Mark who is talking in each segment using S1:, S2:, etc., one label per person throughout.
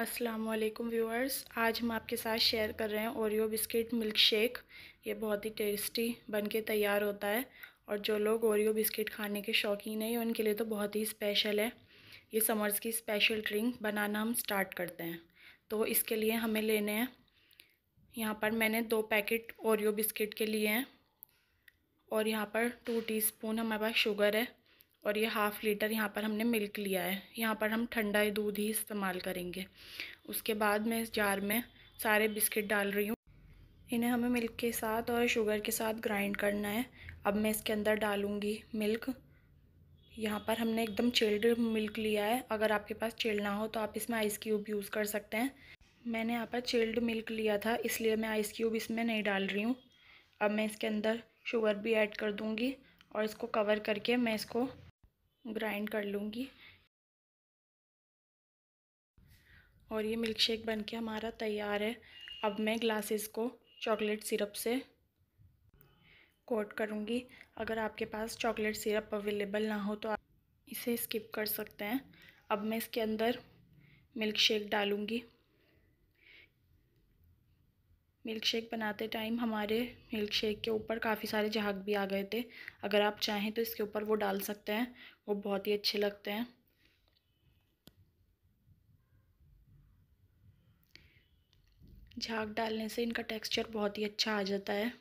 S1: वालेकुम व्यूअर्स आज हम आपके साथ शेयर कर रहे हैं ओरियो बिस्किट मिल्क शेक ये बहुत ही टेस्टी बन के तैयार होता है और जो लोग ओरियो बिस्किट खाने के शौकीन हैं उनके लिए तो बहुत ही स्पेशल है ये समर्स की स्पेशल ड्रिंक बनाना हम स्टार्ट करते हैं तो इसके लिए हमें लेने हैं यहाँ पर मैंने दो पैकेट ओरियो बिस्किट के लिए हैं और यहाँ पर टू स्पून हमारे पास शुगर है और ये हाफ़ लीटर यहाँ पर हमने मिल्क लिया है यहाँ पर हम ठंडा दूध ही इस्तेमाल करेंगे उसके बाद मैं इस जार में सारे बिस्किट डाल रही हूँ इन्हें हमें मिल्क के साथ और शुगर के साथ ग्राइंड करना है अब मैं इसके अंदर डालूँगी मिल्क यहाँ पर हमने एकदम चिल्ड मिल्क लिया है अगर आपके पास चिल्ड ना हो तो आप इसमें आइस क्यूब यूज़ कर सकते हैं मैंने यहाँ पर चिल्ड मिल्क लिया था इसलिए मैं आइस क्यूब इसमें नहीं डाल रही हूँ अब मैं इसके अंदर शुगर भी ऐड कर दूँगी और इसको कवर करके मैं इसको ग्राइंड कर लूँगी और ये मिल्क शेक बन के हमारा तैयार है अब मैं ग्लासेस को चॉकलेट सिरप से कोट करूँगी अगर आपके पास चॉकलेट सिरप अवेलेबल ना हो तो आप इसे स्किप कर सकते हैं अब मैं इसके अंदर मिल्क शेक डालूँगी मिल्क शेक बनाते टाइम हमारे मिल्क शेक के ऊपर काफ़ी सारे झाग भी आ गए थे अगर आप चाहें तो इसके ऊपर वो डाल सकते हैं वो बहुत ही अच्छे लगते हैं झाग डालने से इनका टेक्सचर बहुत ही अच्छा आ जाता है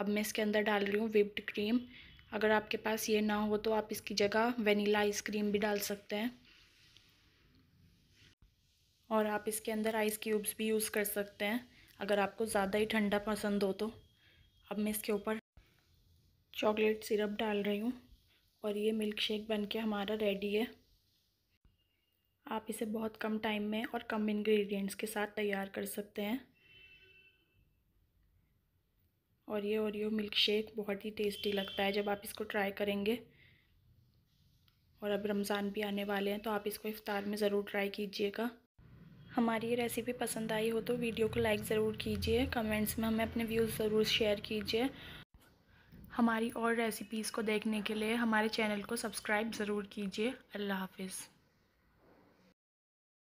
S1: अब मैं इसके अंदर डाल रही हूँ विप्ड क्रीम अगर आपके पास ये ना हो तो आप इसकी जगह आइस आइसक्रीम भी डाल सकते हैं और आप इसके अंदर आइस क्यूब्स भी यूज़ कर सकते हैं अगर आपको ज़्यादा ही ठंडा पसंद हो तो अब मैं इसके ऊपर चॉकलेट सिरप डाल रही हूँ और ये मिल्क शेक बन के हमारा रेडी है आप इसे बहुत कम टाइम में और कम इंग्रेडिएंट्स के साथ तैयार कर सकते हैं और ये और ये मिल्क शेक बहुत ही टेस्टी लगता है जब आप इसको ट्राई करेंगे और अब रमज़ान भी आने वाले हैं तो आप इसको इफ़ार में ज़रूर ट्राई कीजिएगा हमारी ये रेसिपी पसंद आई हो तो वीडियो को लाइक ज़रूर कीजिए कमेंट्स में हमें अपने व्यूज़ ज़रूर शेयर कीजिए हमारी और रेसिपीज़ को देखने के लिए हमारे चैनल को सब्सक्राइब ज़रूर कीजिए अल्लाह हाफिज़